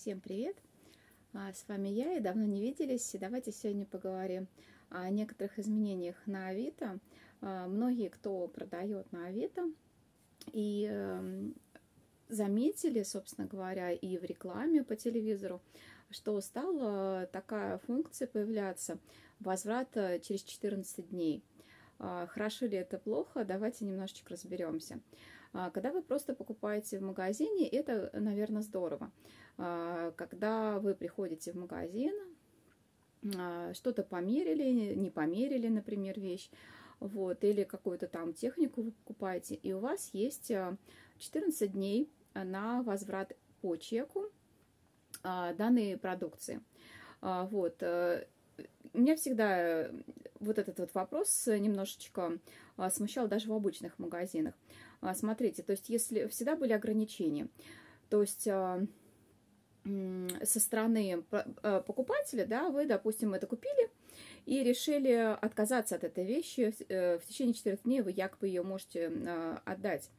Всем привет! А, с вами я и давно не виделись. давайте сегодня поговорим о некоторых изменениях на Авито. А, многие, кто продает на Авито, и эм, заметили, собственно говоря, и в рекламе по телевизору, что стала такая функция появляться – возврат э, через 14 дней – а, хорошо ли это плохо? Давайте немножечко разберемся. А, когда вы просто покупаете в магазине, это, наверное, здорово. А, когда вы приходите в магазин, что-то померили, не померили, например, вещь, вот, или какую-то там технику вы покупаете, и у вас есть 14 дней на возврат по чеку данной продукции. Вот, э, у меня всегда э, вот этот вот вопрос немножечко а, смущал даже в обычных магазинах. А, смотрите, то есть если всегда были ограничения, то есть а, со стороны э, покупателя, да, вы, допустим, это купили и решили отказаться от этой вещи, э, в течение четырех дней вы якобы ее можете отдать.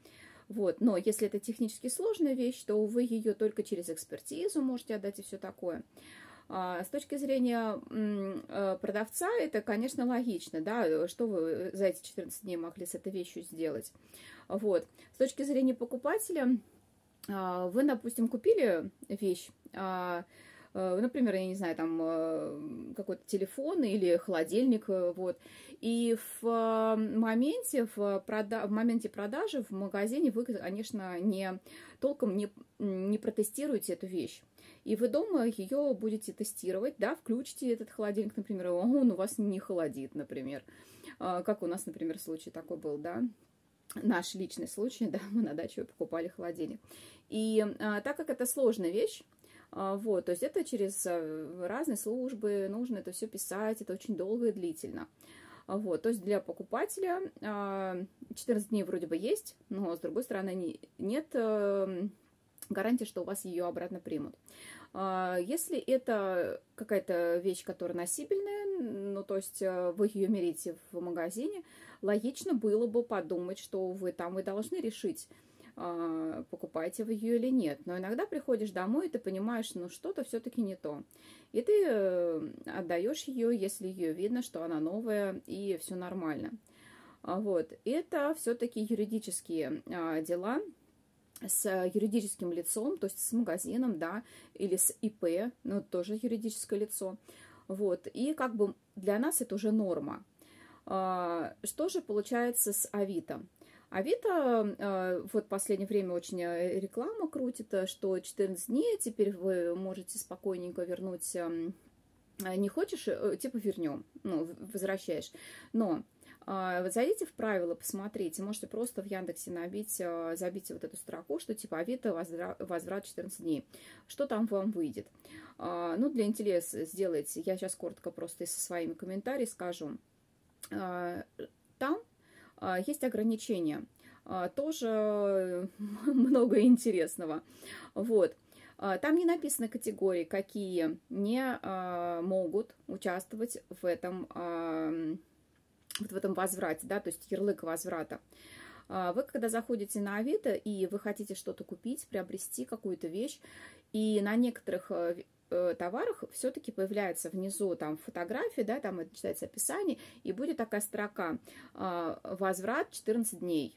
Вот. Но если это технически сложная вещь, то вы ее только через экспертизу можете отдать и все такое. А, с точки зрения э, продавца это, конечно, логично, да, что вы за эти 14 дней могли с этой вещью сделать. Вот. С точки зрения покупателя, а, вы, допустим, купили вещь, а, э, например, я не знаю, там э, какой-то телефон или холодильник, вот. И в моменте, в, прода в моменте продажи в магазине вы, конечно, не, толком не, не протестируете эту вещь и вы дома ее будете тестировать, да, включите этот холодильник, например, он у вас не холодит, например, а, как у нас, например, случай такой был, да, наш личный случай, да, мы на даче покупали холодильник. И а, так как это сложная вещь, а, вот, то есть это через э, разные службы, нужно это все писать, это очень долго и длительно. вот, то есть для покупателя а, 14 дней вроде бы есть, но с другой стороны нет эм, гарантия, что у вас ее обратно примут. А, если это какая-то вещь, которая носибельная, ну, то есть э, вы ее мерите в магазине, логично было бы подумать, что вы там вы должны решить, а, покупаете вы ее или нет. Но иногда приходишь домой, и ты понимаешь, ну что-то все-таки не то. И ты э, отдаешь ее, если ее видно, что она новая и все нормально. А вот. Это все-таки юридические дела, с э, юридическим лицом, то есть с магазином, да, или с ИП, но ну, тоже юридическое лицо. Вот, и как бы для нас это уже норма. А, что же получается с Авито? Авито э, вот в последнее время очень э, реклама крутит, что 14 дней теперь вы можете спокойненько вернуть эм, не хочешь, типа вернем, ну, возвращаешь. Но а, вот зайдите в правила, посмотрите, можете просто в Яндексе набить, а, забить вот эту строку, что типа Авито возврат 14 дней. Что там вам выйдет? А, ну, для интереса сделайте, я сейчас коротко просто со своими комментариями скажу. Там есть ограничения, тоже э, много интересного. Вот. Там не написаны категории, какие не могут участвовать в этом вот в этом возврате, да, то есть ярлык возврата. А, вы, когда заходите на Авито и вы хотите что-то купить, приобрести какую-то вещь, и на некоторых э, э, товарах все-таки появляется внизу там фотография, да, там это читается описание, и будет такая строка а, «Возврат 14 дней».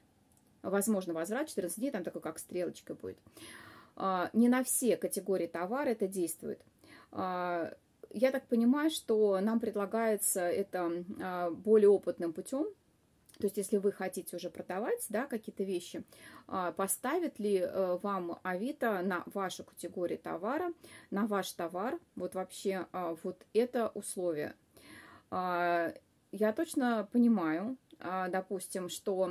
Возможно, возврат 14 дней, там такой как стрелочка будет. А, не на все категории товара это действует. Я так понимаю, что нам предлагается это а, более опытным путем, то есть, если вы хотите уже продавать да, какие-то вещи, а, поставит ли э, вам Авито на вашу категорию товара, на ваш товар, вот вообще а, вот это условие. Я точно понимаю, допустим, что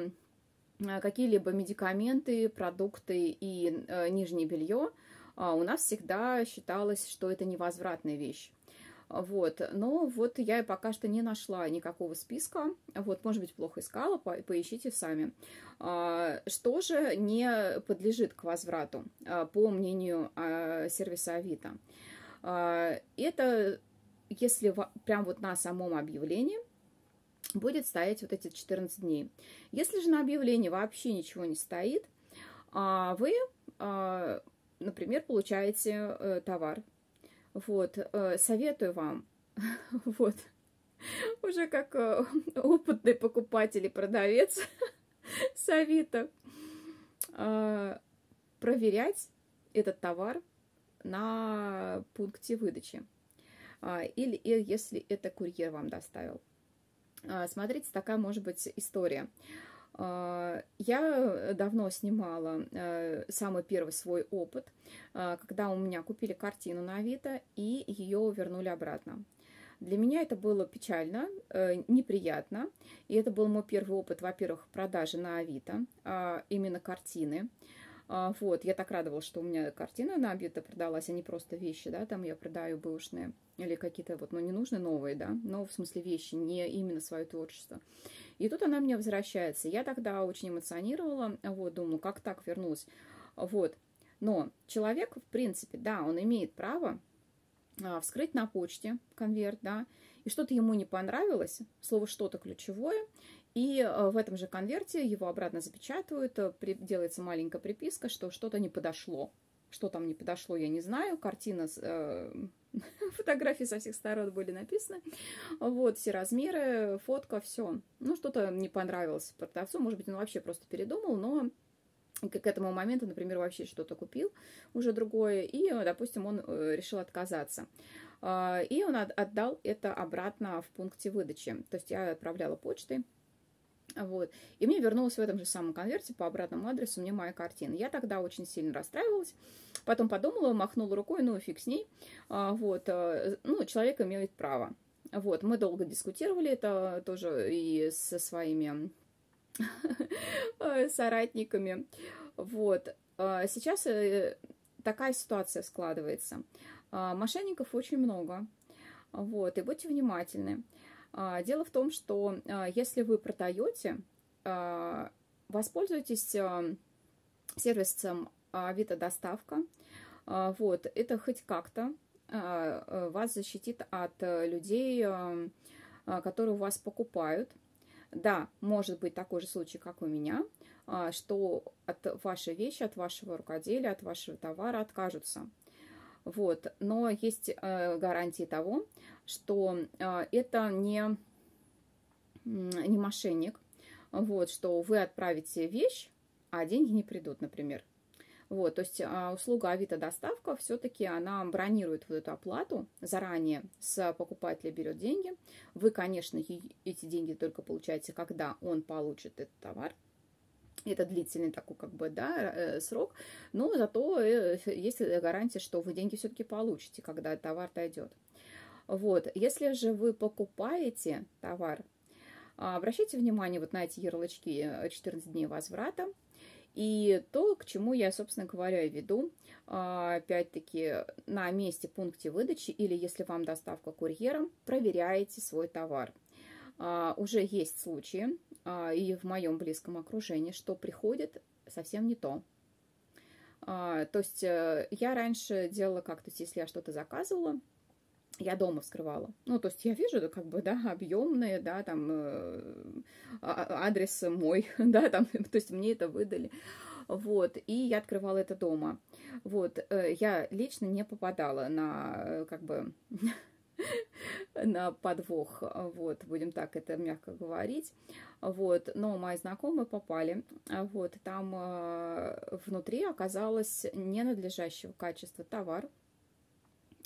э, какие-либо медикаменты, продукты и э, нижнее белье у нас всегда считалось, что это невозвратная вещь. Вот. Но вот я пока что не нашла никакого списка. Вот, может быть, плохо искала, по поищите сами. А, что же не подлежит к возврату, а, по мнению а, сервиса Авито? Это если прям вот на самом объявлении будет стоять вот эти 14 дней. Если же на объявлении вообще ничего не стоит, вы, например, получаете э, товар вот, э, советую вам. Вот. Уже как э, опытный покупатель и продавец с э, Проверять этот товар на пункте выдачи. А, или если это курьер вам доставил. А, смотрите, такая может быть история. А, я давно снимала э, самый первый свой опыт, а, когда у меня купили картину на Авито и ее вернули обратно. Для меня это было печально, э, неприятно. И это был мой первый опыт, во-первых, продажи на Авито, а, именно картины. Вот, я так радовалась, что у меня картина на Авито продалась, а не просто вещи, да, там я продаю бэушные или какие-то вот, ну, не нужны новые, да, но в смысле вещи, не именно свое творчество. И тут она мне возвращается. Я тогда очень эмоционировала, вот, думаю, как так вернулась. Вот. Но человек, в принципе, да, он имеет право а, вскрыть на почте конверт, да, и что-то ему не понравилось, слово «что-то» ключевое, и а, в этом же конверте его обратно запечатывают, а, делается маленькая приписка, что что-то не подошло. Что там не подошло, я не знаю, картина э, Фотографии со всех сторон были написаны. Вот, все размеры, фотка, все. Ну, что-то не понравилось продавцу. Может быть, он вообще просто передумал, но к этому моменту, например, вообще что-то купил уже другое, и, допустим, он э, решил отказаться. А, и он отдал это обратно в пункте выдачи. То есть я отправляла почтой, вот. И мне вернулось в этом же самом конверте по обратному адресу мне моя картина. Я тогда очень сильно расстраивалась, Потом подумала, махнула рукой, ну фиг с ней. А, вот, э, ну, человек имеет право. Вот, мы долго дискутировали это тоже и со своими э, соратниками. Вот, э, сейчас такая ситуация складывается. А, мошенников очень много. Вот, и будьте внимательны. А, дело в том, что если вы продаете, воспользуйтесь сервисом авито-доставка. А, вот, это хоть как-то а, а, вас защитит от э, людей, эм, которые у вас покупают. Да, может быть такой же случай, как у меня, что от вашей вещи, от вашего рукоделия, от вашего товара откажутся. Вот. Но есть э, гарантии того, что э, это не, не мошенник, вот, что вы отправите вещь, а деньги не придут, например. Вот, то есть а, услуга Авито доставка все-таки она бронирует вот эту оплату заранее с покупателя берет деньги. Вы, конечно, эти деньги только получаете, когда он получит этот товар. Это длительный такой как бы да, э, э, срок, но зато э, есть гарантия, что вы деньги все-таки получите, когда товар дойдет. Вот. Если же вы покупаете товар, а, обращайте внимание вот на эти ярлычки 14 дней возврата, и то, к чему я, собственно говоря, веду, а, опять-таки, на месте пункте выдачи или если вам доставка курьером, проверяете свой товар. А, уже есть случаи, а, и в моем близком окружении, что приходит совсем не то. То есть э, я раньше делала как-то, если я что-то заказывала, я дома вскрывала. Ну, то есть я вижу, да, как бы, да, объемные, да, там, э, а, а, адрес мой, да, там, то есть мне это выдали. Вот, и я открывала это дома. Вот, э, я лично не попадала на, э, как бы, на подвох, вот, будем так это мягко говорить, вот, но мои знакомые попали, вот, там э, внутри оказалось ненадлежащего качества товар,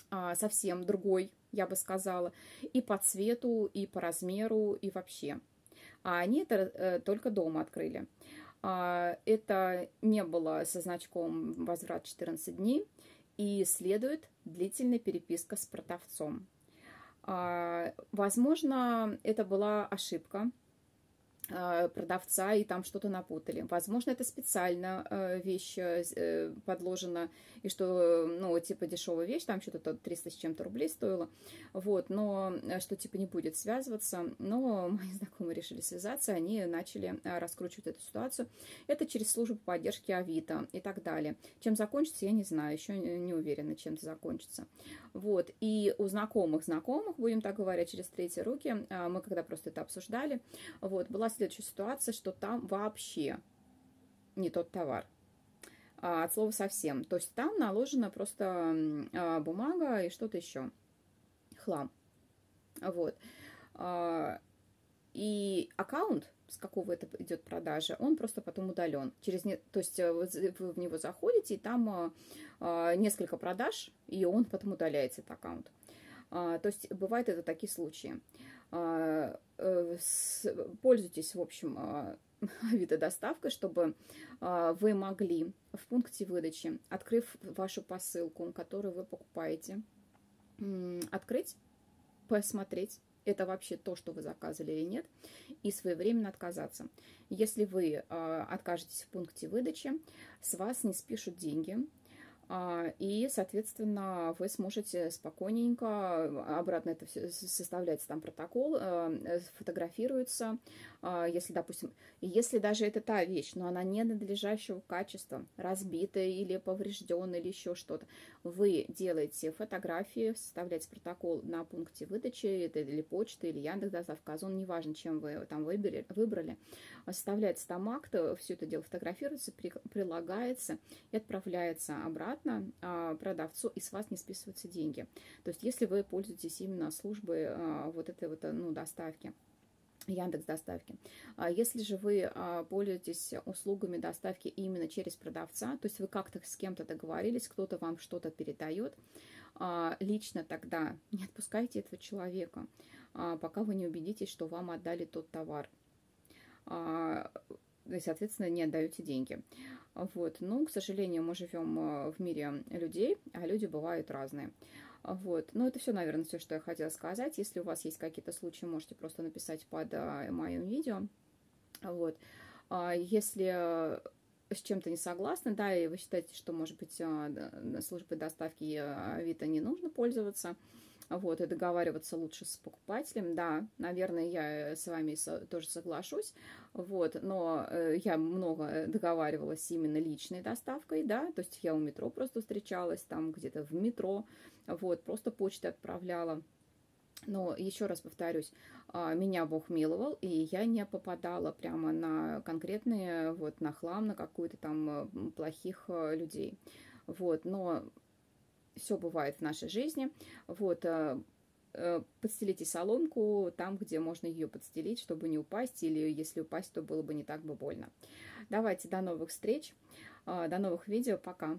а, совсем другой, я бы сказала, и по цвету, и по размеру, и вообще. А они это э, только дома открыли. А, это не было со значком «Возврат 14 дней», и следует длительная переписка с продавцом. А, возможно, это была ошибка, Э, продавца и там что-то напутали. Возможно, это специально э, вещь э, подложена, и что, ну, типа дешевая вещь, там что-то 300 с чем-то рублей стоило, вот, но что, типа, не будет связываться, но мои знакомые решили связаться, они начали раскручивать эту ситуацию. Это через службу поддержки Авито и так далее. Чем закончится, я не знаю, еще не уверена, чем это закончится. Вот, и у знакомых знакомых, будем так говорить, через третьи руки, мы когда просто это обсуждали, вот, была следующая ситуация, что там вообще не тот товар. А, от слова совсем. То есть там наложена просто а, бумага и что-то еще. Хлам. Вот. А, и аккаунт, с какого это идет продажа, он просто потом удален. Через не... То есть э, вы в него заходите, и там несколько продаж, и он потом удаляется, этот аккаунт. То есть бывают это такие случаи. Э, э, пользуйтесь, в общем, э, видодоставкой, чтобы вы могли в пункте выдачи, открыв вашу посылку, которую вы покупаете, открыть, посмотреть, это вообще то, что вы заказывали или нет, и своевременно отказаться. Если вы откажетесь в пункте выдачи, с вас не спишут деньги, а, и, соответственно, вы сможете спокойненько, обратно это все составляется там протокол, а, э, фотографируется, а, если, допустим, если даже это та вещь, но она не надлежащего качества, разбитая или поврежденная или еще что-то, вы делаете фотографии, составляете протокол на пункте выдачи, это или почты, или Яндекс.Доставка, Озон, неважно, чем вы там выбери выбрали, составляется там акт, все это дело фотографируется, прилагается и отправляется обратно обратно а, продавцу, и с вас не списываются деньги. То есть если вы пользуетесь именно службой а, вот этой вот ну, доставки. Яндекс доставки. А если же вы пользуетесь услугами доставки именно через продавца, то есть вы как-то с кем-то договорились, кто-то вам что-то передает, лично тогда не отпускайте этого человека, пока вы не убедитесь, что вам отдали тот товар. И, соответственно, не отдаете деньги. Вот. Ну, к сожалению, мы живем э, в мире людей, а люди бывают разные. Вот. Ну, это все, наверное, все, что я хотела сказать. Если у вас есть какие-то случаи, можете просто написать под э, моим видео. Вот. А если э, с чем-то не согласны, да, и вы считаете, что, может быть, а, службой доставки а, Авито не нужно пользоваться, вот, и договариваться лучше с покупателем, да, наверное, я э, с вами тоже соглашусь, вот, но э, я много договаривалась именно личной доставкой, да, то есть я у метро просто встречалась, там где-то в метро, вот, просто почтой отправляла, но еще раз повторюсь, а, меня Бог миловал, и я не попадала прямо на конкретные, вот на хлам, на какую-то там плохих а, людей. Вот, но все бывает в нашей жизни. Вот, а, э, подстелите соломку там, где можно ее подстелить, чтобы не упасть, или если упасть, то было бы не так бы больно. Давайте, до новых встреч, до новых видео, пока!